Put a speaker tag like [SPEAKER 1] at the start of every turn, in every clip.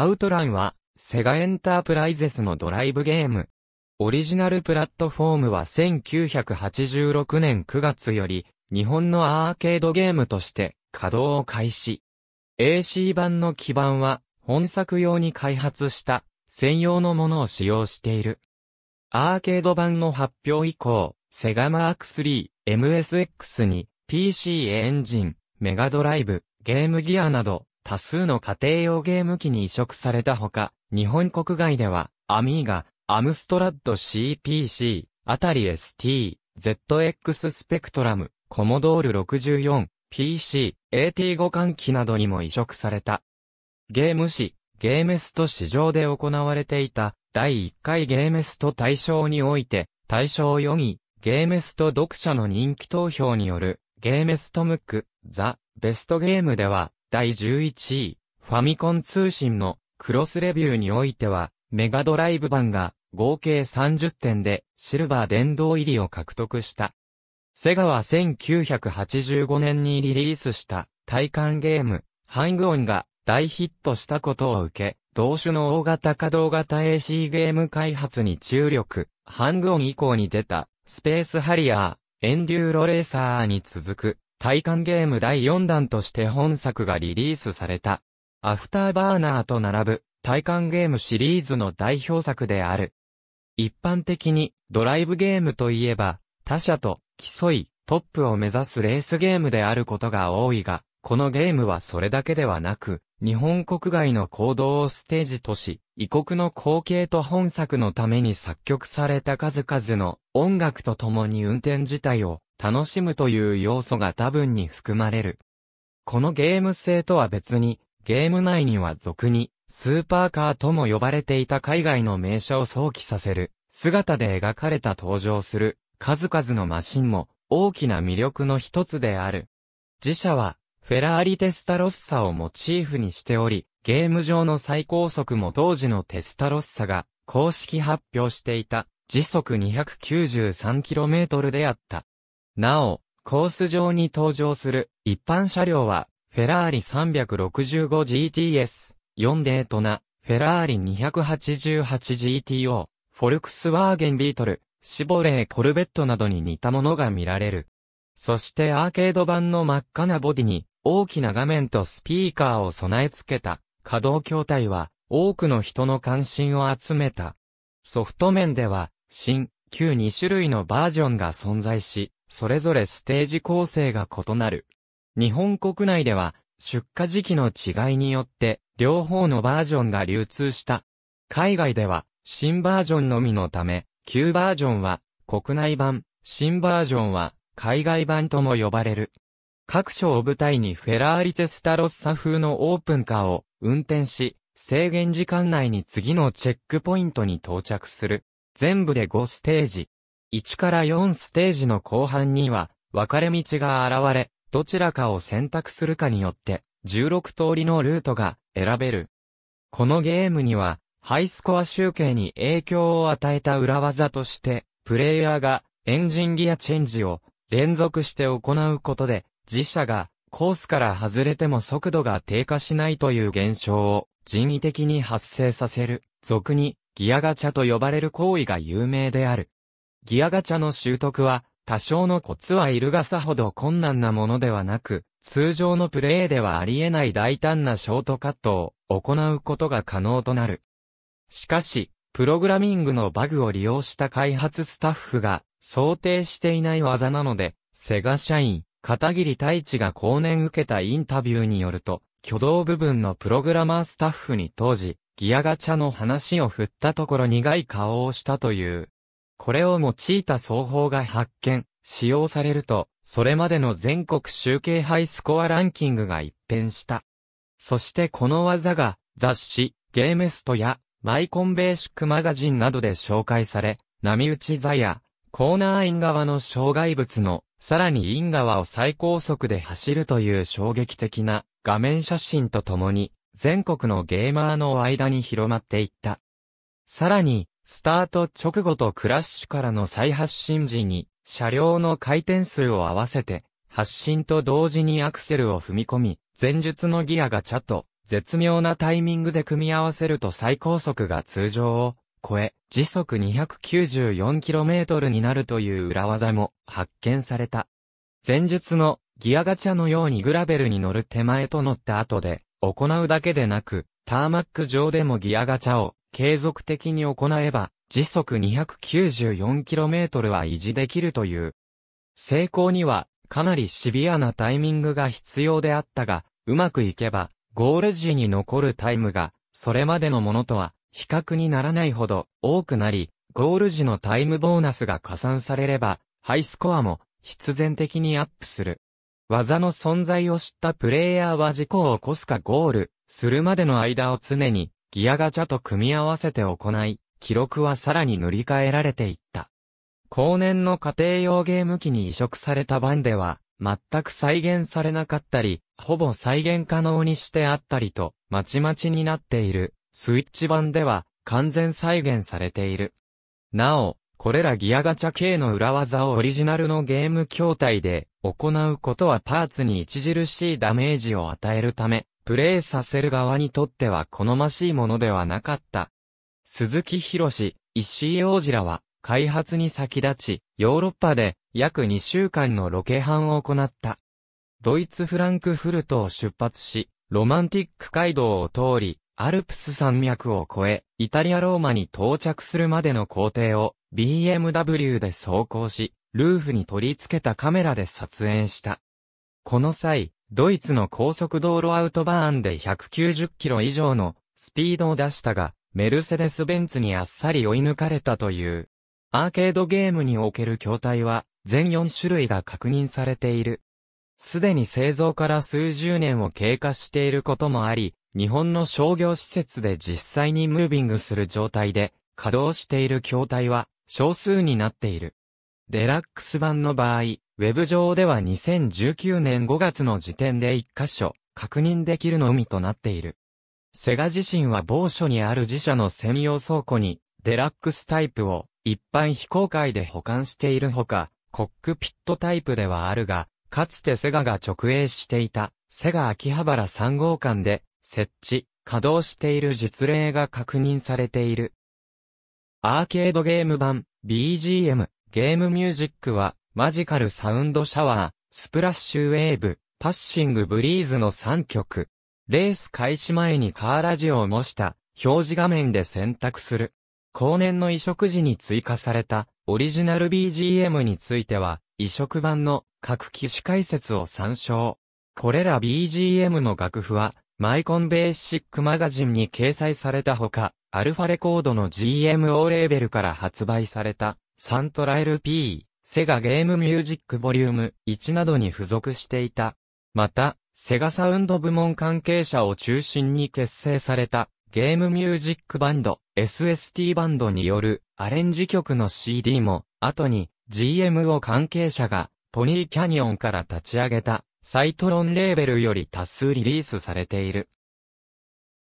[SPEAKER 1] アウトランは、セガエンタープライゼスのドライブゲーム。オリジナルプラットフォームは1986年9月より、日本のアーケードゲームとして稼働を開始。AC 版の基盤は、本作用に開発した専用のものを使用している。アーケード版の発表以降、セガマーク3、MSX に PC エンジン、メガドライブ、ゲームギアなど多数の家庭用ゲーム機に移植されたほか、日本国外では、アミーガ、アムストラッド CPC、アタリ ST、ZX スペクトラム、コモドール64、PC、AT 互換機などにも移植された。ゲーム誌、ゲーメスト市場で行われていた第1回ゲーメスト対象において、対象4位、ゲーメスト読者の人気投票による、ゲーメストムック、ザ・ベストゲームでは、第11位、ファミコン通信のクロスレビューにおいては、メガドライブ版が合計30点でシルバー殿堂入りを獲得した。セガは1985年にリリースした体感ゲーム、ハングオンが大ヒットしたことを受け、同種の大型稼働型 AC ゲーム開発に注力、ハングオン以降に出た、スペースハリアー、エンデューロレーサーに続く、体感ゲーム第4弾として本作がリリースされた。アフターバーナーと並ぶ、体感ゲームシリーズの代表作である。一般的に、ドライブゲームといえば、他者と競い、トップを目指すレースゲームであることが多いが、このゲームはそれだけではなく、日本国外の行動をステージとし、異国の光景と本作のために作曲された数々の音楽と共に運転自体を楽しむという要素が多分に含まれる。このゲーム性とは別に、ゲーム内には俗に、スーパーカーとも呼ばれていた海外の名車を想起させる、姿で描かれた登場する、数々のマシンも、大きな魅力の一つである。自社は、フェラーリテスタロッサをモチーフにしており、ゲーム上の最高速も当時のテスタロッサが公式発表していた時速 293km であった。なお、コース上に登場する一般車両は、フェラーリ 365GTS4 デートナ、フェラーリ 288GTO、フォルクスワーゲンビートル、シボレーコルベットなどに似たものが見られる。そしてアーケード版の真っ赤なボディに大きな画面とスピーカーを備え付けた可動筐体は多くの人の関心を集めた。ソフト面では新、旧2種類のバージョンが存在し、それぞれステージ構成が異なる。日本国内では、出荷時期の違いによって、両方のバージョンが流通した。海外では、新バージョンのみのため、旧バージョンは、国内版、新バージョンは、海外版とも呼ばれる。各所を舞台にフェラーリテスタロッサ風のオープンカーを運転し、制限時間内に次のチェックポイントに到着する。全部で5ステージ。1から4ステージの後半には、分かれ道が現れ、どちらかを選択するかによって、16通りのルートが選べる。このゲームには、ハイスコア集計に影響を与えた裏技として、プレイヤーがエンジンギアチェンジを連続して行うことで、自社がコースから外れても速度が低下しないという現象を人為的に発生させる、俗にギアガチャと呼ばれる行為が有名である。ギアガチャの習得は、多少のコツはいるがさほど困難なものではなく、通常のプレイではありえない大胆なショートカットを行うことが可能となる。しかし、プログラミングのバグを利用した開発スタッフが想定していない技なので、セガ社員、片桐太一が後年受けたインタビューによると、挙動部分のプログラマースタッフに当時、ギアガチャの話を振ったところ苦い顔をしたという。これを用いた双方が発見、使用されると、それまでの全国集計ハイスコアランキングが一変した。そしてこの技が、雑誌、ゲームストや、マイコンベーシックマガジンなどで紹介され、波打ち座や、コーナーイン側の障害物の、さらにイン側を最高速で走るという衝撃的な画面写真とともに、全国のゲーマーの間に広まっていった。さらに、スタート直後とクラッシュからの再発進時に、車両の回転数を合わせて、発進と同時にアクセルを踏み込み、前述のギアがチャと、絶妙なタイミングで組み合わせると最高速が通常を超え、時速 294km になるという裏技も発見された。前述のギアガチャのようにグラベルに乗る手前と乗った後で、行うだけでなく、ターマック上でもギアガチャを継続的に行えば、時速 294km は維持できるという。成功には、かなりシビアなタイミングが必要であったが、うまくいけば、ゴール時に残るタイムが、それまでのものとは、比較にならないほど多くなり、ゴール時のタイムボーナスが加算されれば、ハイスコアも必然的にアップする。技の存在を知ったプレイヤーは事故を起こすかゴールするまでの間を常にギアガチャと組み合わせて行い、記録はさらに塗り替えられていった。後年の家庭用ゲーム機に移植された版では、全く再現されなかったり、ほぼ再現可能にしてあったりと、まちまちになっている、スイッチ版では、完全再現されている。なお、これらギアガチャ系の裏技をオリジナルのゲーム筐体で行うことはパーツに著しいダメージを与えるため、プレーさせる側にとっては好ましいものではなかった。鈴木博士、石井王子らは、開発に先立ち、ヨーロッパで約2週間のロケ班を行った。ドイツフランクフルトを出発し、ロマンティック街道を通り、アルプス山脈を越え、イタリアローマに到着するまでの工程を BMW で走行し、ルーフに取り付けたカメラで撮影した。この際、ドイツの高速道路アウトバーンで190キロ以上のスピードを出したが、メルセデス・ベンツにあっさり追い抜かれたという。アーケードゲームにおける筐体は、全4種類が確認されている。すでに製造から数十年を経過していることもあり、日本の商業施設で実際にムービングする状態で稼働している筐体は少数になっている。デラックス版の場合、ウェブ上では2019年5月の時点で1箇所、確認できるのみとなっている。セガ自身は某所にある自社の専用倉庫に、デラックスタイプを一般非公開で保管しているほか、コックピットタイプではあるが、かつてセガが直営していた、セガ秋葉原3号館で、設置、稼働している実例が確認されている。アーケードゲーム版、BGM、ゲームミュージックは、マジカルサウンドシャワー、スプラッシュウェーブ、パッシングブリーズの3曲。レース開始前にカーラジオを模した表示画面で選択する。後年の移植時に追加されたオリジナル BGM については移植版の各機種解説を参照。これら BGM の楽譜はマイコンベーシックマガジンに掲載されたほか、アルファレコードの GMO レーベルから発売されたサントラ LP。セガゲームミュージックボリューム1などに付属していた。また、セガサウンド部門関係者を中心に結成されたゲームミュージックバンド SST バンドによるアレンジ曲の CD も後に GMO 関係者がポニーキャニオンから立ち上げたサイトロンレーベルより多数リリースされている。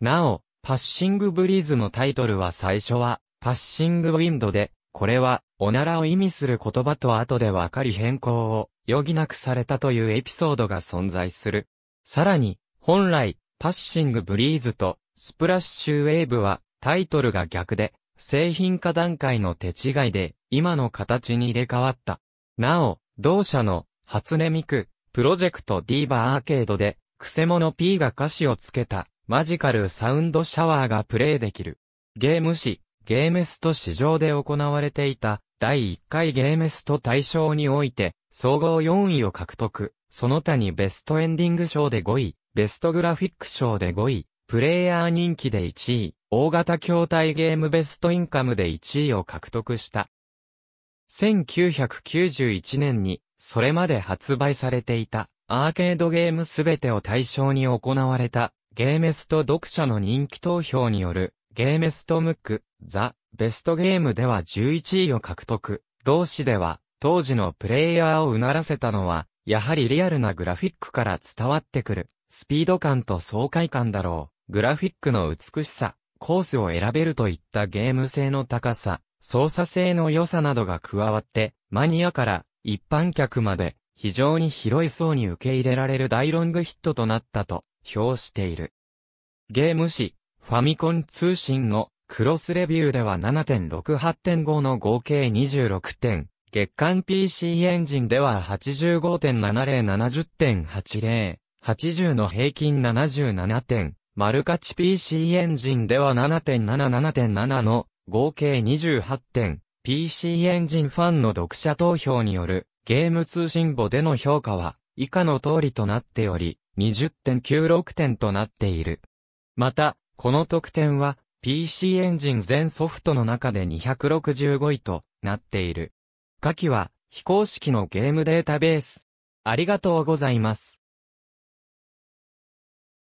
[SPEAKER 1] なお、パッシングブリーズのタイトルは最初はパッシングウィンドでこれは、おならを意味する言葉と後で分かり変更を余儀なくされたというエピソードが存在する。さらに、本来、パッシングブリーズとスプラッシュウェーブはタイトルが逆で、製品化段階の手違いで今の形に入れ替わった。なお、同社の初音ミク、プロジェクトディーバーアーケードで、クセモノ P が歌詞をつけたマジカルサウンドシャワーがプレイできる。ゲーム誌、ゲーメスト市場で行われていた第1回ゲーメスト大賞において総合4位を獲得、その他にベストエンディング賞で5位、ベストグラフィック賞で5位、プレイヤー人気で1位、大型筐体ゲームベストインカムで1位を獲得した。1991年に、それまで発売されていた、アーケードゲームすべてを対象に行われた、ゲーメスト読者の人気投票による、ゲーメストムック、ザ・ベストゲームでは11位を獲得。同誌では、当時のプレイヤーをうならせたのは、やはりリアルなグラフィックから伝わってくる、スピード感と爽快感だろう。グラフィックの美しさ、コースを選べるといったゲーム性の高さ、操作性の良さなどが加わって、マニアから一般客まで非常に広い層に受け入れられる大ロングヒットとなったと評している。ゲーム誌ファミコン通信のクロスレビューでは7.68.5の合計26点、月間 PC エンジンでは85.70、70.80、80の平均77点、マルカチ PC エンジンでは7.7、7.7の合計28点、PC エンジンファンの読者投票によるゲーム通信簿での評価は以下の通りとなっており、20.96点となっている。また、この得点は PC エンジン全ソフトの中で265位となっている。下記は非公式のゲームデータベース。ありがとうございます。